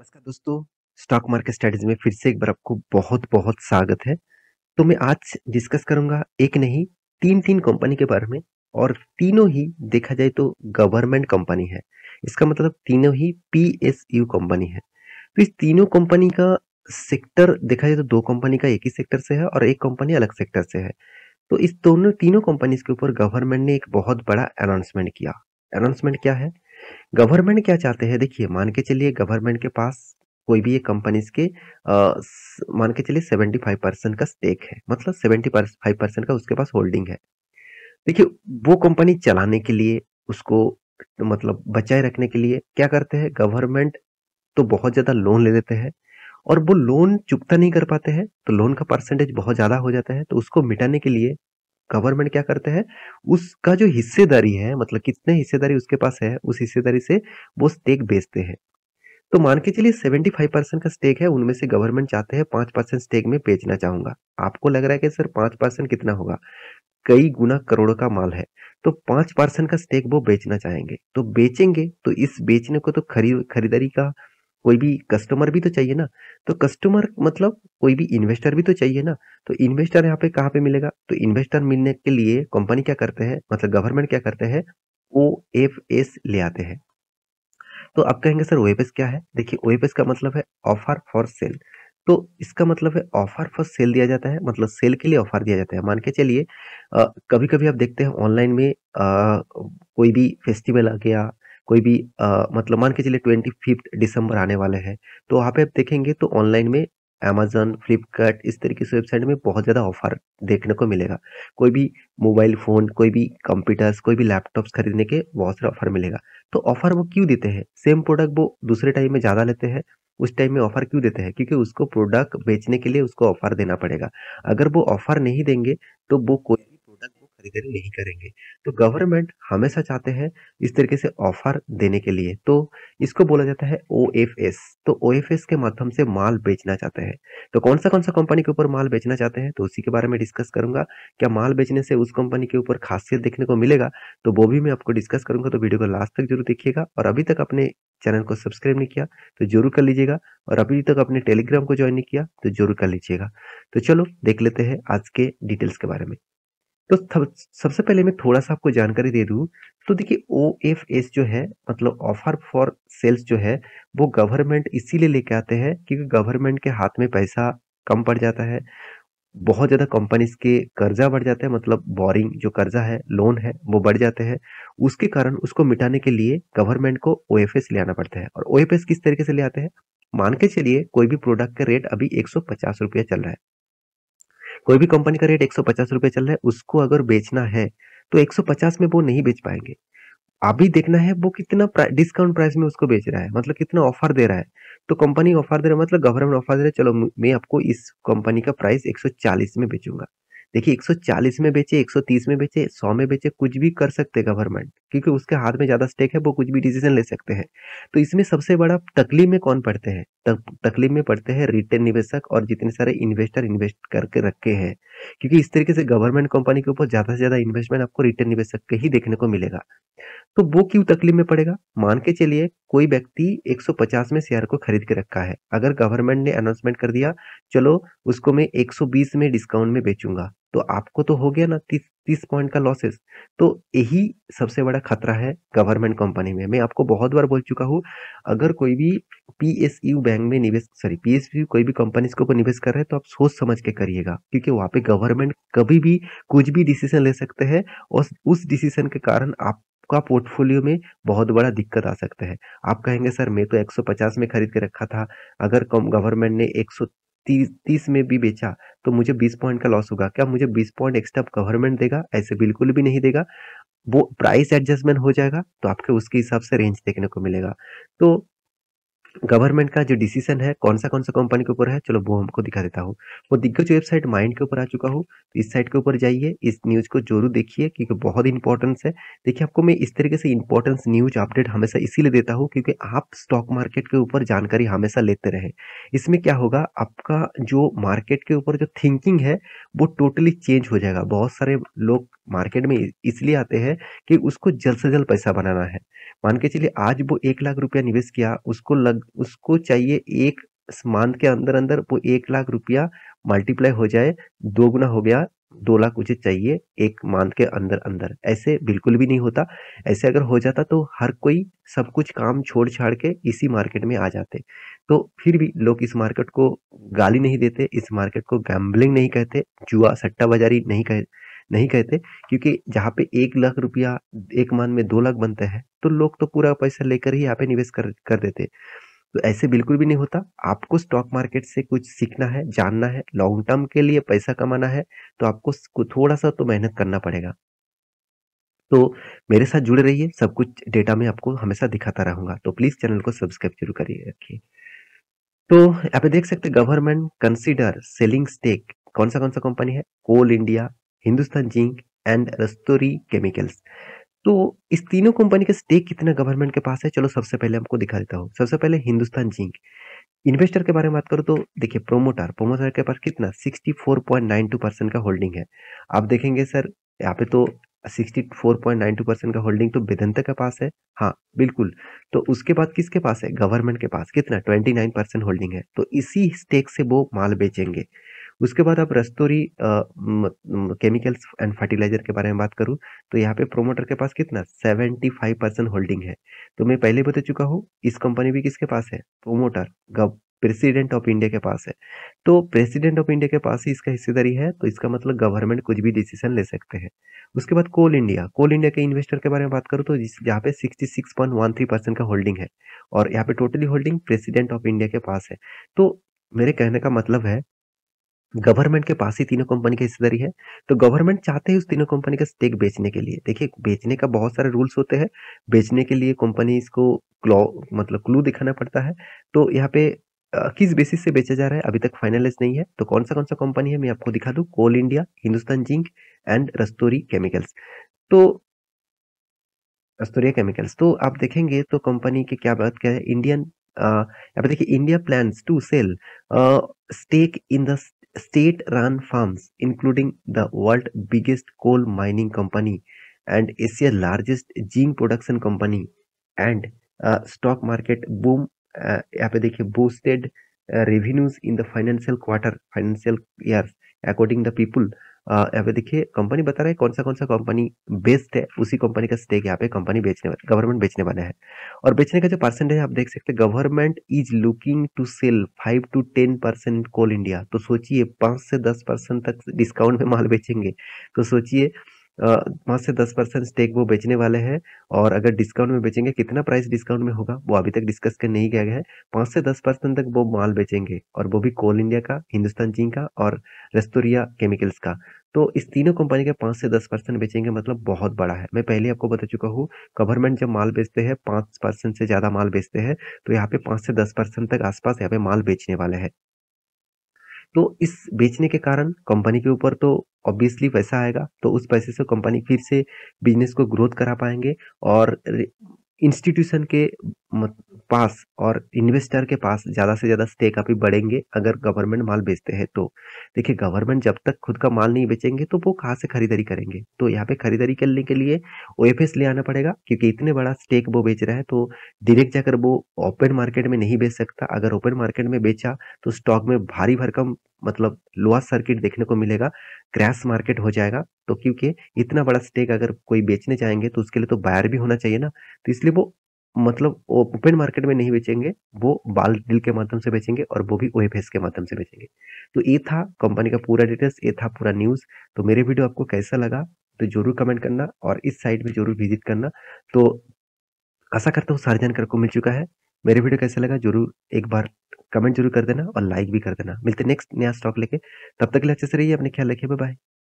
नमस्कार दोस्तों stock market studies में फिर से एक बार आपको बहुत बहुत स्वागत है तो मैं आज डिस्कस करूंगा एक नहीं तीन तीन कंपनी के बारे में और तीनों ही देखा जाए तो गवर्नमेंट कंपनी है इसका मतलब तीनों ही पीएसयू कंपनी है तो इस तीनों कंपनी का सेक्टर देखा जाए तो दो कंपनी का एक ही सेक्टर से है और एक कंपनी अलग सेक्टर से है तो इस दोनों तीनों कंपनीज के ऊपर गवर्नमेंट ने एक बहुत बड़ा अनाउंसमेंट किया अनाउंसमेंट क्या है गवर्नमेंट क्या चाहते हैं देखिए मान के चलिए गवर्नमेंट के पास कोई भी ये कंपनीज के मान के चलिए सेवेंटी फाइव परसेंट का स्टेक है मतलब सेवेंटी फाइव परसेंट का उसके पास होल्डिंग है देखिए वो कंपनी चलाने के लिए उसको मतलब बचाए रखने के लिए क्या करते हैं गवर्नमेंट तो बहुत ज़्यादा लोन ले लेते हैं और वो लोन चुकता नहीं कर पाते हैं तो लोन का परसेंटेज बहुत ज़्यादा हो जाता है तो उसको मिटाने के लिए गवर्नमेंट क्या करते हैं उसका जो हिस्सेदारी है मतलब कितने हिस्सेदारी उसके पास है उस हिस्सेदारी से वो स्टेक बेचते हैं तो मान के चलिए 75 परसेंट का स्टेक है उनमें से गवर्नमेंट चाहते हैं पांच परसेंट स्टेक में बेचना चाहूंगा आपको लग रहा है कि सर पांच परसेंट कितना होगा कई गुना करोड़ का माल है तो पांच परसेंट का स्टेक वो बेचना चाहेंगे तो बेचेंगे तो इस बेचने को तो खरीद खरीदारी का कोई भी कस्टमर भी तो चाहिए ना तो कस्टमर मतलब कोई भी इन्वेस्टर भी तो चाहिए ना तो इन्वेस्टर यहाँ पे कहाँ पे मिलेगा तो इन्वेस्टर मिलने के लिए कंपनी क्या करते हैं मतलब गवर्नमेंट क्या करते हैं ओ एफ एस ले आते हैं तो आप कहेंगे सर ओ एफ एस क्या है देखिए ओ एफ एस का मतलब है ऑफर फॉर सेल तो इसका मतलब है ऑफर फॉर सेल दिया जाता है मतलब सेल के लिए ऑफर दिया जाता है मान के चलिए कभी कभी आप देखते हैं ऑनलाइन में आ, कोई भी फेस्टिवल आ गया कोई भी आ, मतलब मान के चलिए ट्वेंटी फिफ्थ दिसंबर आने वाले हैं तो वहाँ पे आप देखेंगे तो ऑनलाइन में अमेजोन फ्लिपकार्ट इस तरीके से वेबसाइट में बहुत ज़्यादा ऑफर देखने को मिलेगा कोई भी मोबाइल फ़ोन कोई भी कंप्यूटर्स कोई भी लैपटॉप्स खरीदने के बहुत सारे ऑफर मिलेगा तो ऑफर वो क्यों देते हैं सेम प्रोडक्ट वो दूसरे टाइम में ज़्यादा लेते हैं उस टाइम में ऑफर क्यों देते हैं क्योंकि उसको प्रोडक्ट बेचने के लिए उसको ऑफर देना पड़ेगा अगर वो ऑफर नहीं देंगे तो वो कोई खरीदारी नहीं करेंगे तो गवर्नमेंट हमेशा चाहते हैं इस तरीके से ऑफर देने के लिए तो इसको बोला जाता है ओ एफ एस तो ओ एफ एस के माध्यम से माल बेचना चाहते हैं तो कौन सा कौन सा कंपनी के ऊपर माल बेचना चाहते हैं तो उसी के बारे में डिस्कस करूंगा क्या माल बेचने से उस कंपनी के ऊपर खासियत देखने को मिलेगा तो वो भी मैं आपको डिस्कस करूंगा तो वीडियो को लास्ट तक जरूर देखिएगा और अभी तक अपने चैनल को सब्सक्राइब नहीं किया तो जरूर कर लीजिएगा और अभी तक अपने टेलीग्राम को ज्वाइन नहीं किया तो जरूर कर लीजिएगा तो चलो देख लेते हैं आज के डिटेल्स के बारे में तो सबसे पहले मैं थोड़ा सा आपको जानकारी दे दूँ तो देखिए ओ एफ एस जो है मतलब ऑफर फॉर सेल्स जो है वो गवर्नमेंट इसीलिए लेके आते हैं क्योंकि गवर्नमेंट के हाथ में पैसा कम पड़ जाता है बहुत ज़्यादा कंपनीज के कर्जा बढ़ जाता है मतलब बोरिंग जो कर्जा है लोन है वो बढ़ जाते हैं उसके कारण उसको मिटाने के लिए गवर्नमेंट को ओ एफ एस ले आना पड़ता है और ओ एफ एस किस तरीके से ले आते हैं मान के चलिए कोई भी प्रोडक्ट का रेट अभी एक सौ पचास रुपया चल रहा है कोई भी कंपनी का रेट एक सौ चल रहा है उसको अगर बेचना है तो 150 में वो नहीं बेच पाएंगे अभी देखना है वो कितना डिस्काउंट प्राइस में उसको बेच रहा है मतलब कितना ऑफर दे रहा है तो कंपनी ऑफर दे रहा है मतलब गवर्नमेंट ऑफर दे रहा है चलो मैं आपको इस कंपनी का प्राइस 140 में बेचूंगा देखिए 140 में बेचे 130 में बेचे 100 में बेचे कुछ भी कर सकते गवर्नमेंट क्योंकि उसके हाथ में ज़्यादा स्टेक है वो कुछ भी डिसीजन ले सकते हैं तो इसमें सबसे बड़ा तकलीफ में कौन पड़ते हैं तकलीफ में पड़ते हैं रिटेल निवेशक और जितने सारे इन्वेस्टर इन्वेस्ट करके रखे हैं क्योंकि इस तरीके से गवर्नमेंट कंपनी के ऊपर ज्यादा से ज्यादा इन्वेस्टमेंट आपको रिटेल निवेशक के ही देखने को मिलेगा तो वो क्यों तकलीफ में पड़ेगा मान के चलिए कोई व्यक्ति 150 में शेयर को खरीद के रखा है अगर गवर्नमेंट ने अनाउंसमेंट कर दिया चलो उसको मैं 120 में डिस्काउंट में बेचूंगा तो आपको तो हो गया ना तीस तीस पॉइंट का लॉसेस तो यही सबसे बड़ा खतरा है गवर्नमेंट कंपनी में मैं आपको बहुत बार बोल चुका हूँ अगर कोई भी पीएसयू बैंक में निवेश सॉरी पीएसयू कोई भी कंपनी के ऊपर निवेश कर रहे हैं तो आप सोच समझ के करिएगा क्योंकि वहाँ पे गवर्नमेंट कभी भी कुछ भी डिसीजन ले सकते हैं और उस डिसीजन के कारण आप आपका पोर्टफोलियो में बहुत बड़ा दिक्कत आ सकता है आप कहेंगे सर मैं तो 150 में खरीद के रखा था अगर कम गवर्नमेंट ने तीस तीस में भी बेचा तो मुझे बीस पॉइंट का लॉस होगा क्या मुझे बीस पॉइंट एक्स्ट्रा गवर्नमेंट देगा ऐसे बिल्कुल भी नहीं देगा वो प्राइस एडजस्टमेंट हो जाएगा तो आपके उसके हिसाब से रेंज देखने को मिलेगा तो गवर्नमेंट का जो डिसीजन है कौन सा कौन सा कंपनी के ऊपर है चलो वो हमको दिखा देता हूँ वो दिग्गज वेबसाइट माइंड के ऊपर आ चुका हूँ तो इस साइट के ऊपर जाइए इस न्यूज़ को जरूर देखिए क्योंकि बहुत इंपॉर्टेंस है देखिए आपको मैं इस तरीके से इंपॉर्टेंस न्यूज अपडेट हमेशा इसीलिए देता हूँ क्योंकि आप स्टॉक मार्केट के ऊपर जानकारी हमेशा लेते रहे इसमें क्या होगा आपका जो मार्केट के ऊपर जो थिंकिंग है वो टोटली चेंज हो जाएगा बहुत सारे लोग मार्केट में इसलिए आते हैं कि उसको जल्द से जल्द पैसा बनाना है मान के चलिए आज वो एक लाख रुपया निवेश किया उसको लग उसको चाहिए एक मंथ के अंदर अंदर वो एक लाख रुपया मल्टीप्लाई हो जाए दो गुना हो गया दो लाख मुझे चाहिए एक मंथ के अंदर अंदर ऐसे बिल्कुल भी नहीं होता ऐसे अगर हो जाता तो हर कोई सब कुछ काम छोड़ छाड़ के इसी मार्केट में आ जाते तो फिर भी लोग इस मार्केट को गाली नहीं देते इस मार्केट को गैम्बलिंग नहीं कहते जुआ सट्टा बाजारी नहीं कह नहीं कहते क्योंकि जहाँ पे एक लाख रुपया एक मंथ में दो लाख बनते हैं तो लोग तो पूरा पैसा लेकर ही यहाँ पे निवेश कर कर देते तो ऐसे बिल्कुल भी नहीं होता आपको स्टॉक मार्केट से कुछ सीखना है जानना है लॉन्ग टर्म के लिए पैसा कमाना है तो आपको थोड़ा सा तो मेहनत करना पड़ेगा तो मेरे साथ जुड़े रहिए सब कुछ डेटा में आपको हमेशा दिखाता रहूंगा तो प्लीज़ चैनल को सब्सक्राइब जरूर करिए रखिए तो आप देख सकते गवर्नमेंट कंसिडर सेलिंग स्टेक कौन सा कौन सा कंपनी है Coal India Hindustan Zinc and रस्तोरी केमिकल्स तो इस तीनों कंपनी का स्टेक कितना गवर्नमेंट के पास है चलो सबसे पहले आपको दिखा देता हूँ सबसे पहले हिंदुस्तान जिंक इन्वेस्टर के बारे में बात करो तो देखिए प्रोमोटर प्रोमोटर के पास कितना 64.92 परसेंट का होल्डिंग है आप देखेंगे सर यहाँ पे तो 64.92 परसेंट का होल्डिंग तो वेदंता के पास है हाँ बिल्कुल तो उसके बाद किसके पास है गवर्नमेंट के पास कितना 29 परसेंट होल्डिंग है तो इसी स्टेक से वो माल बेचेंगे उसके बाद आप रस्तोरी केमिकल्स एंड फर्टिलाइजर के बारे में बात करूँ तो यहाँ पे प्रोमोटर के पास कितना सेवेंटी फाइव परसेंट होल्डिंग है तो मैं पहले बता चुका हूँ इस कंपनी भी किसके पास है प्रोमोटर प्रेसिडेंट ऑफ इंडिया के पास है तो प्रेसिडेंट ऑफ इंडिया के पास ही इसका हिस्सेदारी है तो इसका मतलब गवर्नमेंट कुछ भी डिसीजन ले सकते हैं उसके बाद कोल इंडिया कोल इंडिया के इन्वेस्टर के बारे में बात करूँ तो यहाँ पे sixty six point one three percent का होल्डिंग है और यहाँ पे totally holding president of India के पास है तो मेरे कहने का मतलब है गवर्नमेंट के पास ही तीनों कंपनी की हिस्सेदारी है तो गवर्नमेंट चाहते हैं उस तीनों कंपनी का स्टेक बेचने के लिए देखिए बेचने का बहुत सारे रूल्स होते हैं बेचने के लिए कंपनीज को क्लॉ मतलब क्लू दिखाना पड़ता है तो यहाँ पे आ, किस बेसिस से बेचा जा रहा है अभी तक फाइनलाइज नहीं है तो कौन सा कौन सा कंपनी है मैं आपको दिखा दू Coal India Hindustan Zinc and रस्तोरी केमिकल्स तो रस्तोरिया केमिकल्स तो आप देखेंगे तो कंपनी के क्या बात क्या है इंडियन देखिए India plans to sell stake in the state-run firms including the world's biggest coal mining company and Asia's largest zinc production company and uh, stock market boom uh, यहाँ पे देखिए boosted uh, revenues in the financial quarter financial years according the people यहाँ पे देखिए company बता रहा है कौन सा कौन सा कंपनी बेस्ड है उसी कंपनी का स्टेक यहाँ पे कंपनी बेचने गवर्नमेंट बेचने वाला है और बेचने का जो परसेंटेज आप देख सकते हैं government is looking to sell five to ten percent Coal India तो सोचिए पाँच से दस परसेंट तक डिस्काउंट में माल बेचेंगे तो सोचिए पाँच से दस परसेंट स्टेक वो बेचने वाले हैं और अगर डिस्काउंट में बेचेंगे कितना प्राइस डिस्काउंट में होगा वो अभी तक डिस्कस कर नहीं किया गया है पाँच से दस परसेंट तक वो माल बेचेंगे और वो भी कोल इंडिया का हिंदुस्तान चीन का और रेस्तोरिया केमिकल्स का तो इस तीनों कंपनी के पाँच से दस परसेंट बेचेंगे मतलब बहुत बड़ा है मैं पहले आपको बता चुका हूँ गवर्नमेंट जब माल बेचते हैं पाँच परसेंट से ज़्यादा माल बेचते हैं तो यहाँ पे पाँच से दस परसेंट तक आसपास यहाँ पे माल बेचने वाले हैं तो इस बेचने के कारण कंपनी के ऊपर तो ऑब्वियसली पैसा आएगा तो उस पैसे से कंपनी फिर से बिजनेस को ग्रोथ करा पाएंगे और इंस्टीट्यूशन के पास और इन्वेस्टर के पास ज़्यादा से ज़्यादा स्टेक अभी बढ़ेंगे अगर गवर्नमेंट माल बेचते हैं तो देखिए गवर्नमेंट जब तक खुद का माल नहीं बेचेंगे तो वो कहाँ से खरीदारी करेंगे तो यहाँ पे खरीदारी करने के लिए ओ ले आना पड़ेगा क्योंकि इतने बड़ा स्टेक वो बेच रहा है तो डायरेक्ट जाकर वो ओपन मार्केट में नहीं बेच सकता अगर ओपन मार्केट में बेचा तो स्टॉक में भारी भरकम मतलब लोअर सर्किट देखने को मिलेगा क्रैश मार्केट हो जाएगा तो क्योंकि इतना बड़ा स्टेक अगर कोई बेचने जाएंगे तो उसके लिए तो बायर भी होना चाहिए ना तो इसलिए वो मतलब ओपन मार्केट में नहीं बेचेंगे वो बाल डील के माध्यम से बेचेंगे और वो भी ओएफएस e के माध्यम से बेचेंगे तो ये था कंपनी का पूरा डिटेल्स ये था पूरा न्यूज़ तो मेरे वीडियो आपको कैसा लगा तो जरूर कमेंट करना और इस साइट में जरूर विजिट करना तो आशा करता हूँ सारे जानकारी को मिल चुका है मेरे वीडियो कैसा लगा जरूर एक बार कमेंट जरूर कर देना और लाइक भी कर देना मिलते नेक्स्ट नया स्टॉक लेके तब तक के लिए अच्छे से रहिए अपने ख्याल रखिए बाय